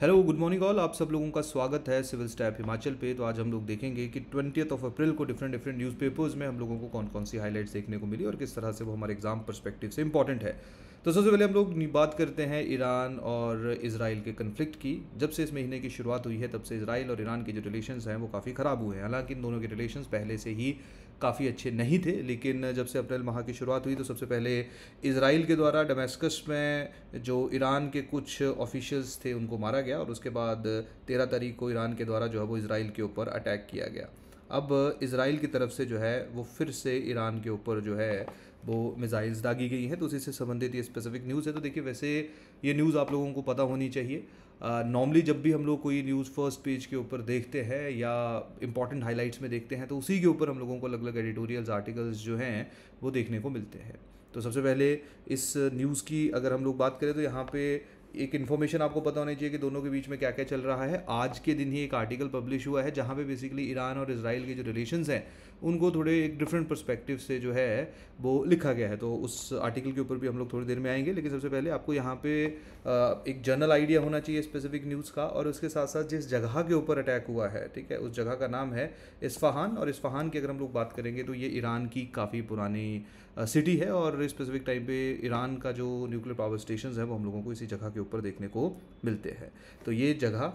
hello good morning all आप सब लोगों का स्वागत है सिविल स्टैप हिमाचल पे तो आज हम लोग देखेंगे कि ट्वेंटियथ ऑफ अप्रैल को डिफरेंट डिफरेंट न्यूज़पेपर्स में हम लोगों को कौन कौन सी हाईलाइट्स देखने को मिली और किस तरह से वो हमारे एग्जाम परस्पेक्टिव से इंपॉर्टेंट है तो सबसे पहले हम लोग बात करते हैं ईरान और इसराइल के कन्फ्लिक्ट की जब से इस महीने की शुरुआत हुई है तब से इसराइल और ईरान के जो रिलेशंस हैं वो काफ़ी ख़राब हुए हैं हालांकि इन दोनों के रिलेशंस पहले से ही काफ़ी अच्छे नहीं थे लेकिन जब से अप्रैल माह की शुरुआत हुई तो सबसे पहले इसराइल के द्वारा डोमेस्कस में जो ईरान के कुछ ऑफिशल्स थे उनको मारा गया और उसके बाद तेरह तारीख को ईरान के द्वारा जो है वो इसराइल के ऊपर अटैक किया गया अब इसराइल की तरफ से जो है वो फिर से ईरान के ऊपर जो है वो मिज़ाइल्स दागी गई हैं तो उसी से संबंधित ये स्पेसिफिक न्यूज़ है तो देखिए वैसे ये न्यूज़ आप लोगों को पता होनी चाहिए नॉर्मली जब भी हम लोग कोई न्यूज़ फर्स्ट पेज के ऊपर देखते हैं या इंपॉर्टेंट हाइलाइट्स में देखते हैं तो उसी के ऊपर हम लोगों को अलग अलग एडिटोरियल्स आर्टिकल्स जो हैं वो देखने को मिलते हैं तो सबसे पहले इस न्यूज़ की अगर हम लोग बात करें तो यहाँ पर एक इन्फॉर्मेशन आपको पता होनी चाहिए कि दोनों के बीच में क्या क्या चल रहा है आज के दिन ही एक आर्टिकल पब्लिश हुआ है जहाँ पे बेसिकली ईरान और इसराइल के जो रिलेशन हैं उनको थोड़े एक डिफरेंट परस्पेक्टिव से जो है वो लिखा गया है तो उस आर्टिकल के ऊपर भी हम लोग थोड़ी देर में आएंगे लेकिन सबसे पहले आपको यहाँ पे एक जनरल आइडिया होना चाहिए स्पेसिफिक न्यूज़ का और उसके साथ साथ जिस जगह के ऊपर अटैक हुआ है ठीक है उस जगह का नाम है इस्फहान और इस्फहान की अगर हम लोग बात करेंगे तो ये ईरान की काफ़ी पुरानी सिटी है और स्पेसिफिक टाइम पे ईरान का जो न्यूक्लियर पावर स्टेशन है वो हम लोगों को इसी जगह के ऊपर देखने को मिलते हैं तो ये जगह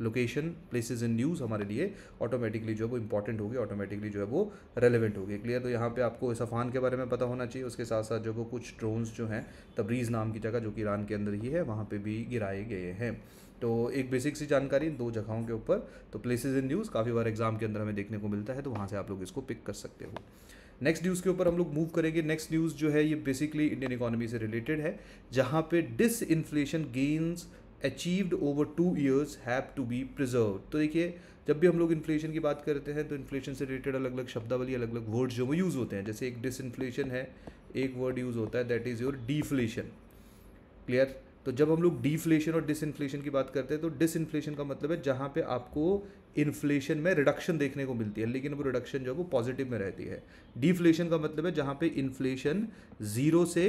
लोकेशन प्लेसेस इन न्यूज़ हमारे लिए ऑटोमेटिकली जो है वो इंपॉर्टेंट होगी ऑटोमेटिकली जो है वो रेलिवेंट होगी क्लियर तो यहाँ पे आपको सफ़ान के बारे में पता होना चाहिए उसके साथ साथ जो वो कुछ ड्रोन्स जो हैं तबरीज़ नाम की जगह जो कि ईरान के अंदर ही है वहाँ पे भी गिराए गए हैं तो एक बेसिक सी जानकारी दो जगहों के ऊपर तो प्लेसेज इन न्यूज़ काफ़ी बार एग्ज़ाम के अंदर हमें देखने को मिलता है तो वहाँ से आप लोग इसको पिक कर सकते हो नेक्स्ट न्यूज़ के ऊपर हम लोग मूव करेंगे नेक्स्ट न्यूज़ जो है ये बेसिकली इंडियन इकोनॉमी से रिलेटेड है जहाँ पे disinflation gains achieved over two years have to be preserve तो देखिए जब भी हम लोग इन्फ्लेशन की बात करते हैं तो इन्फ्लेशन से रिलेटेड अलग अलग शब्दावली अलग अलग वर्ड्स जो वो यूज़ होते हैं जैसे एक डिस इन्फ्लेशन है एक वर्ड यूज़ होता है that is your deflation clear तो जब हम लोग डिफ्लेशन और डिसइन्फ्लेशन की बात करते हैं तो डिसइन्फ्लेशन का मतलब है जहाँ पे आपको इन्फ्लेशन में रिडक्शन देखने को मिलती है लेकिन वो रिडक्शन जो है वो पॉजिटिव में रहती है डिफ्लेशन का मतलब है जहाँ पे इन्फ्लेशन ज़ीरो से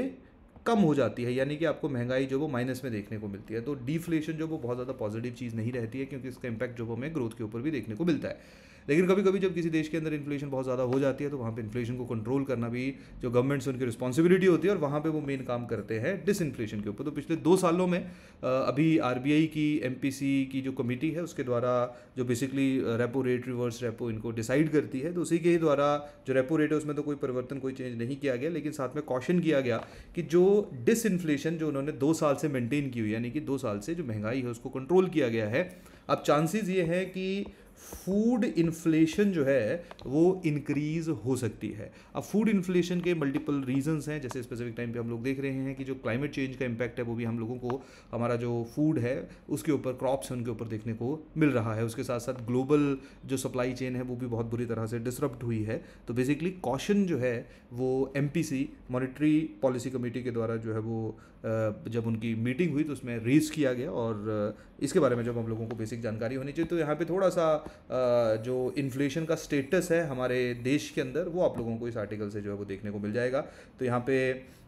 कम हो जाती है यानी कि आपको महंगाई जो वो माइनस में देखने को मिलती है तो डिफ्लेशन जो वो बहुत ज़्यादा पॉजिटिव चीज़ नहीं रहती है क्योंकि इसका इम्पैक्ट जो हमें ग्रोथ के ऊपर भी देखने को मिलता है लेकिन कभी कभी जब किसी देश के अंदर इन्फ्लेशन बहुत ज़्यादा हो जाती है तो वहाँ पर इन्फ्लेशन को कंट्रोल करना भी जो गवर्नमेंट्स उनकी रिस्पॉन्सिबिलिटी होती है और वहाँ पर वो मेन काम करते हैं डिस इन्फ्लेशन के ऊपर तो पिछले दो सालों में अभी आर की एम की जो कमेटी है उसके द्वारा जो basically repo rate reverse repo इनको डिसाइड करती है तो उसी के ही द्वारा जो रेपो रेट है उसमें तो कोई परिवर्तन कोई चेंज नहीं किया गया लेकिन साथ में कॉशन किया गया कि जो डिस इन्फ्लेशन जो उन्होंने दो साल से मेंटेन की हुई यानी कि दो साल से जो महंगाई है उसको कंट्रोल किया गया है अब चांसेस ये हैं कि फूड इन्फ्लेशन जो है वो इंक्रीज हो सकती है अब फूड इन्फ्लेशन के मल्टीपल रीजंस हैं जैसे स्पेसिफिक टाइम पे हम लोग देख रहे हैं कि जो क्लाइमेट चेंज का इम्पैक्ट है वो भी हम लोगों को हमारा जो फूड है उसके ऊपर क्रॉप्स हैं उनके ऊपर देखने को मिल रहा है उसके साथ साथ ग्लोबल जो सप्लाई चेन है वो भी बहुत बुरी तरह से डिसरप्ट हुई है तो बेसिकली कॉशन जो है वो एम पी पॉलिसी कमेटी के द्वारा जो है वो जब उनकी मीटिंग हुई तो उसमें रेज किया गया और इसके बारे में जब हम लोगों को बेसिक जानकारी होनी चाहिए तो यहाँ पर थोड़ा सा जो इन्फ्लेशन का स्टेटस है हमारे देश के अंदर वो आप लोगों को इस आर्टिकल से जो है वो देखने को मिल जाएगा तो यहाँ पे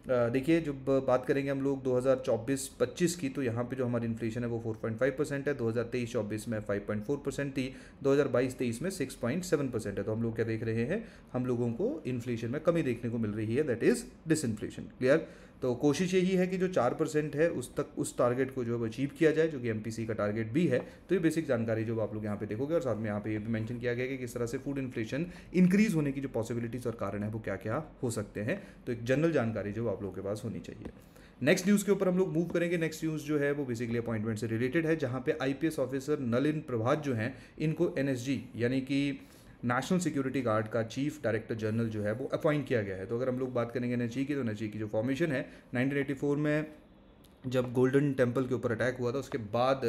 देखिए जब बात करेंगे हम लोग 2024-25 की तो यहाँ पे जो हमारी इन्फ्लेशन है वो 4.5 परसेंट है 2023-24 में 5.4 परसेंट थी 2022-23 में 6.7 परसेंट है तो हम लोग क्या देख रहे हैं हम लोगों को इन्फ्लेशन में कमी देखने को मिल रही है that is disinflation clear तो कोशिश यही है कि जो चार परसेंट है उस तक उस टारगेट को जो है अचीव किया जाए जो कि एम का टारगेट भी है तो ये बेसिक जानकारी जो आप लोग यहाँ पे देखोगे और साथ में यहाँ पे ये भी मेंशन किया गया कि किस तरह से फूड इन्फ्लेशन इंक्रीज होने की जो पॉसिबिलिटीज़ और कारण है वो क्या क्या हो सकते हैं तो एक जनरल जानकारी जो आप आप लोगों के पास होनी चाहिए नेक्स्ट न्यूज़ के ऊपर हम लोग मूव करेंगे नेक्स्ट न्यूज़ जो है वो बेसिकली अपॉइंटमेंट से रिलेटेड है जहाँ पे आईपीएस ऑफिसर नलिन प्रभात जो हैं इनको एनएसजी यानी कि नेशनल सिक्योरिटी गार्ड का चीफ डायरेक्टर जनरल जो है वो अपॉइंट किया गया है तो अगर हम लोग बात करेंगे एनएसजी की तो एनएसजी की जो फॉर्मेशन है नाइनटीन में जब गोल्डन टेम्पल के ऊपर अटैक हुआ था उसके बाद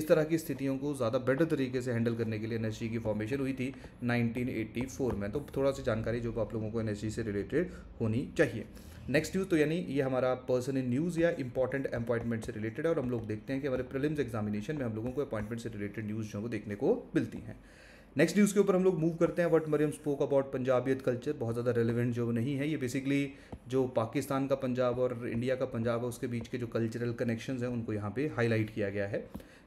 इस तरह की स्थितियों को ज़्यादा बेटर तरीके से हैंडल करने के लिए एन की फॉर्मेशन हुई थी 1984 में तो थोड़ा सी जानकारी जो आप लोगों को एन से रिलेटेड होनी चाहिए नेक्स्ट न्यूज़ तो यानी ये हमारा पर्सन इन न्यूज़ या इंपॉर्टेंट अपॉइंटमेंट से रिलेटेड है और हम लोग देखते हैं कि हमारे प्रिलिम्स एग्जामिनेशन में हम लोगों को अपॉइंटमेंट से रिलेटेड न्यूज़ जो है वो देखने को मिलती हैं नेक्स्ट न्यूज़ के ऊपर हम लोग मूव करते हैं what Maryam spoke about Punjabiyat culture बहुत ज़्यादा रेलिवेंट जो नहीं है ये बेसिकली जो पाकिस्तान का पंजाब और इंडिया का पंजाब है उसके बीच के जो कल्चरल कनेक्शन हैं उनको यहाँ पे हाईलाइट किया गया है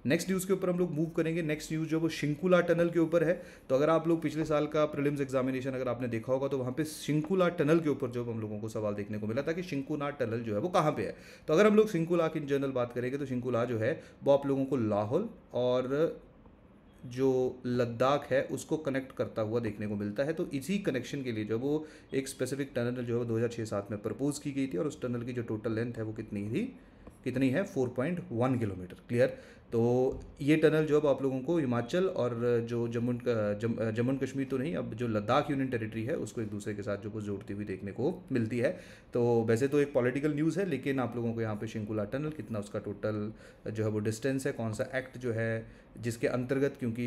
नेक्स्ट न्यूज़ के ऊपर हम लोग मूव करेंगे नेक्स्ट न्यूज़ जो वो शिंकुला टनल के ऊपर है तो अगर आप लोग पिछले साल का प्रिलिम्स एग्जामिनेशन अगर आपने देखा होगा तो वहाँ पे शिंकुला टनल के ऊपर जो हम लोगों को सवाल देखने को मिला था कि शिंकुला टनल जो है वो कहाँ पे है तो अगर हम लोग शिंकुला की जनरल बात करेंगे तो शिंकुला जो है वो आप लोगों को लाहौल और जो लद्दाख है उसको कनेक्ट करता हुआ देखने को मिलता है तो इसी कनेक्शन के लिए जो वो एक स्पेसिफिक टनल जो है दो हज़ार सात में प्रपोज़ की गई थी और उस टनल की जो टोटल लेंथ है वो कितनी थी कितनी है 4.1 किलोमीटर क्लियर तो ये टनल जो अब आप लोगों को हिमाचल और जो जम्मू जम्मू जम, कश्मीर तो नहीं अब जो लद्दाख यूनियन टेरिटरी है उसको एक दूसरे के साथ जो कुछ जोड़ती हुई देखने को मिलती है तो वैसे तो एक पॉलिटिकल न्यूज़ है लेकिन आप लोगों को यहाँ पे शिंकुला टनल कितना उसका टोटल जो है वो डिस्टेंस है कौन सा एक्ट जो है जिसके अंतर्गत क्योंकि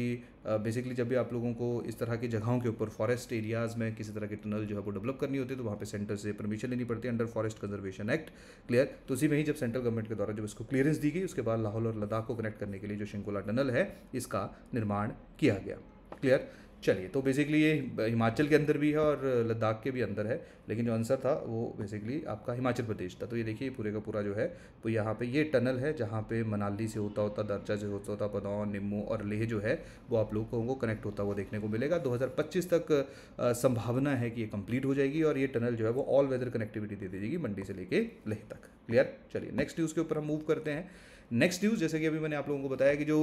बेसिकली जब भी आप लोगों को इस तरह की जगहों के ऊपर फॉरेस्ट एरियाज़ में किसी तरह की टनल जो है वो डेवलप करनी होती है तो वहाँ पर सेंटर से परमिशन लेनी पड़ती है under forest conservation act clear तो उसी में ही जब सेंट्रल गवर्नमेंट के द्वारा जब इसको क्लियरेंस दी गई उसके बाद लाहौल और लद्दाख को कनेक्ट कनेक्ट करने के लिए जो शिंकुला टनल है इसका निर्माण किया गया क्लियर चलिए तो बेसिकली ये हिमाचल के अंदर भी है और लद्दाख के भी अंदर है लेकिन जो आंसर था वो बेसिकली आपका हिमाचल प्रदेश था तो ये देखिए पूरे का पूरा जो है तो यहाँ पे ये टनल है जहाँ पे मनाली से होता होता दर्जा से होता होता पनौर निम्मू और लेह जो है वो आप लोगों को कनेक्ट होता हुआ देखने को मिलेगा दो तक संभावना है कि ये कंप्लीट हो जाएगी और ये टनल जो है वो ऑल वेदर कनेक्टिविटी दे दीजिएगी मंडी से लेके लेह तक क्लियर चलिए नेक्स्ट न्यूज़ के ऊपर हम मूव करते हैं नेक्स्ट न्यूज़ जैसे कि अभी मैंने आप लोगों को बताया कि जो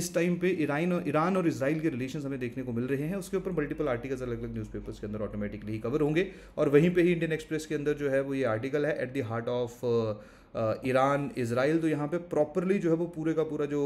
इस टाइम पे ईरान और ईरान और इसराइल के रिलेशन हमें देखने को मिल रहे हैं उसके ऊपर मल्टीपल आर्टिकल्स अलग अलग न्यूज़पेपर्स के अंदर ऑटोमेटिकली कवर होंगे और वहीं पर ही इंडियन एक्सप्रेस के अंदर जो है वो ये आर्टिकल है at the heart of Iran Israel तो यहाँ पे प्रॉपरली जो है वो पूरे का पूरा जो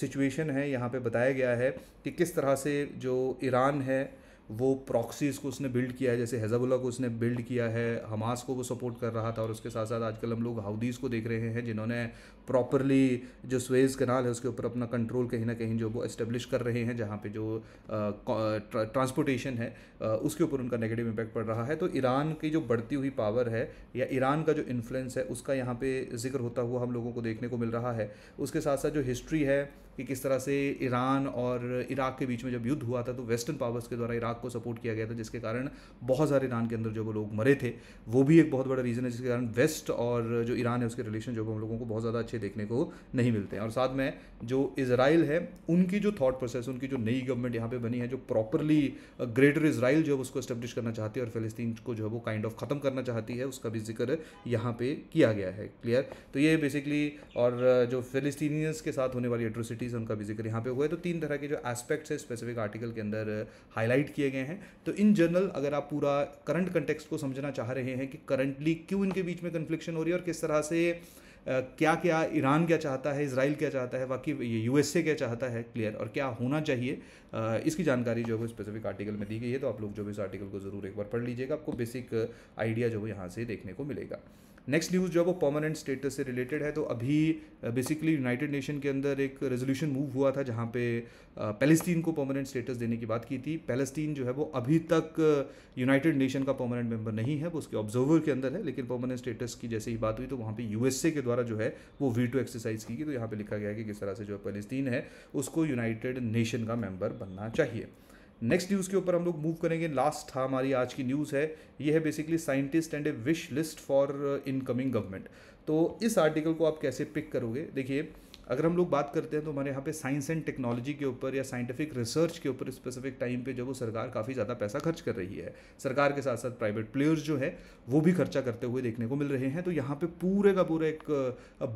सिचुएशन uh, है यहाँ पे बताया गया है कि किस तरह से जो ईरान है वो प्रॉक्सीज़ को उसने बिल्ड किया है जैसे हेज़बुल्ला को उसने बिल्ड किया है हमास को वो सपोर्ट कर रहा था और उसके साथ साथ आजकल हम लोग हाउदीज़ को देख रहे हैं जिन्होंने प्रॉपरली जो स्वेज कनाल है उसके ऊपर अपना कंट्रोल कहीं ना कहीं जो वो इस्टेब्लिश कर रहे हैं जहाँ पे जो ट्रांसपोर्टेशन है आ, उसके ऊपर उनका नेगेटिव इम्पैक्ट पड़ रहा है तो ईरान की जो बढ़ती हुई पावर है या ईरान का जो इन्फ्लुएंस है उसका यहाँ पर जिक्र होता हुआ हम लोगों को देखने को मिल रहा है उसके साथ साथ जो हिस्ट्री है कि किस तरह से ईरान और इराक के बीच में जब युद्ध हुआ था तो वेस्टर्न पावर्स के द्वारा इराक को सपोर्ट किया गया था जिसके कारण बहुत सारे ईरान के अंदर जो वो लोग मरे थे वो भी एक बहुत बड़ा रीज़न है जिसके कारण वेस्ट और जो ईरान है उसके रिलेशन जो हम लोगों को बहुत ज़्यादा अच्छे देखने को नहीं मिलते हैं और साथ में जो इसराइल है उनकी जो थाट प्रोसेस उनकी जो नई गवर्नमेंट यहाँ पर बनी है जो प्रॉपरली ग्रेटर इसराइल जो है उसको स्टेब्लिश करना चाहती है और फलस्तीन को जो है वो काइंड ऑफ ख़त्म करना चाहती है उसका भी जिक्र यहाँ पर किया गया है क्लियर तो ये बेसिकली और जो फिलिस्तीनियंस के साथ होने वाली एट्रोसिटी एक्टिविटीज़ उनका भी जिक्र यहाँ पे हुआ है तो तीन तरह के जो एस्पेक्ट्स है स्पेसिफिक आर्टिकल के अंदर हाईलाइट uh, किए गए हैं तो इन जनरल अगर आप पूरा करंट कंटेक्स्ट को समझना चाह रहे हैं कि करंटली क्यों इनके बीच में कन्फ्लिक्शन हो रही है और किस तरह से Uh, क्या क्या ईरान क्या चाहता है इसराइल क्या चाहता है बाकी ये यूएसए क्या चाहता है क्लियर और क्या होना चाहिए uh, इसकी जानकारी जो है स्पेसिफिक आर्टिकल में दी गई है तो आप लोग जो भी इस आर्टिकल को ज़रूर एक बार पढ़ लीजिएगा आपको बेसिक आइडिया uh, जो है यहाँ से देखने को मिलेगा नेक्स्ट न्यूज़ जो है वो परमानेंट स्टेटस से रिलेटेड है तो अभी बेसिकली यूनाइटेड नेशन के अंदर एक रेजोल्यूशन मूव हुआ था जहाँ पे पैलेस्टीन uh, को परमानेंट स्टेटस देने की बात की थी पैलेस्टीन जो है वो अभी तक यूनाइटेड uh, नेशन का परमानेंट मेंबर नहीं है वो उसके ऑब्जर्वर के अंदर है लेकिन परमानेंट स्टेटस की जैसे ही बात हुई तो वहाँ पे यू के द्वारा जो है वो वी टू एक्सरसाइज की गई तो यहाँ पर लिखा गया है कि किस तरह से जो पैलेस्टीन है उसको यूनाइटेड नेशन का मेम्बर बनना चाहिए नेक्स्ट न्यूज़ के ऊपर हम लोग मूव करेंगे लास्ट था हमारी आज की न्यूज़ है ये है basically scientist and a wish list for incoming government तो इस आर्टिकल को आप कैसे पिक करोगे देखिए अगर हम लोग बात करते हैं तो हमारे यहाँ पे साइंस एंड टेक्नोलॉजी के ऊपर या साइंटिफिक रिसर्च के ऊपर स्पेसिफिक टाइम पे जो वो सरकार काफ़ी ज़्यादा पैसा खर्च कर रही है सरकार के साथ साथ प्राइवेट प्लेयर्स जो है वो भी खर्चा करते हुए देखने को मिल रहे हैं तो यहाँ पे पूरे का पूरा एक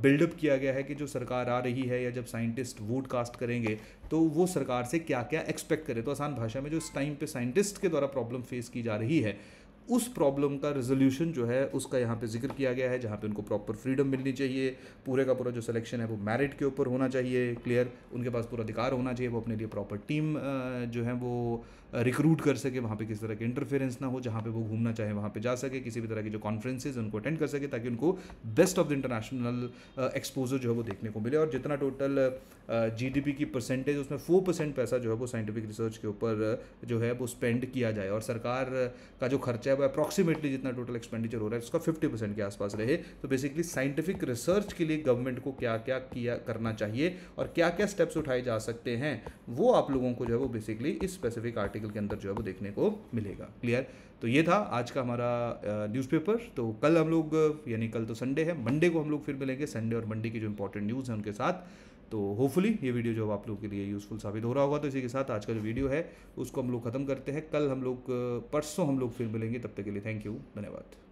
बिल्डअप किया गया है कि जो सरकार आ रही है या जब साइंटिस्ट वोट कास्ट करेंगे तो वो सरकार से क्या क्या एक्सपेक्ट करें तो आसान भाषा में जो इस टाइम पर साइंटिस्ट के द्वारा प्रॉब्लम फेस की जा रही है उस प्रॉब्लम का रेजोल्यूशन जो है उसका यहाँ पे जिक्र किया गया है जहाँ पे उनको प्रॉपर फ्रीडम मिलनी चाहिए पूरे का पूरा जो सिलेक्शन है वो मेरिट के ऊपर होना चाहिए क्लियर उनके पास पूरा अधिकार होना चाहिए वो अपने लिए प्रॉपर टीम जो है वो रिक्रूट कर सके वहाँ पे किसी तरह के इंटरफेरेंस ना हो जहाँ पे वो घूमना चाहे वहाँ पे जा सके किसी भी तरह की जो कॉन्फ्रेंसेज उनको अटेंड कर सके ताकि उनको best of the international exposure जो है वो देखने को मिले और जितना टोटल जीडीपी की परसेंटेज उसमें फोर परसेंट पैसा जो है वो साइंटिफिक रिसर्च के ऊपर जो है वो स्पेंड किया जाए और सरकार का जो खर्चा है अप्रॉक्सीमेटली जितना टोटल एक्सपेंडिचर हो रहा है उसका फिफ्टी परसेंट के आसपास रहे तो बेसिकली साइंटिफिक रिसर्च के लिए गवर्नमेंट को क्या क्या किया करना चाहिए और क्या क्या स्टेप्स उठाए जा सकते हैं वो आप लोगों को जो है वो बेसिकली इस स्पेसिफिक आर्टिकल के अंदर जो है वो देखने को मिलेगा क्लियर तो ये था आज का हमारा न्यूज़पेपर तो कल हम लोग यानी कल तो संडे है मंडे को हम लोग फिर मिलेंगे संडे और मंडे की जो इंपॉर्टेंट न्यूज़ है उनके साथ तो होपफुली ये वीडियो जो आप लोगों के लिए यूज़फुल साबित हो रहा होगा तो इसी के साथ आज का जो वीडियो है उसको हम लोग ख़त्म करते हैं कल हम लोग परसों हम लोग फिर मिलेंगे तब तक के लिए थैंक यू धन्यवाद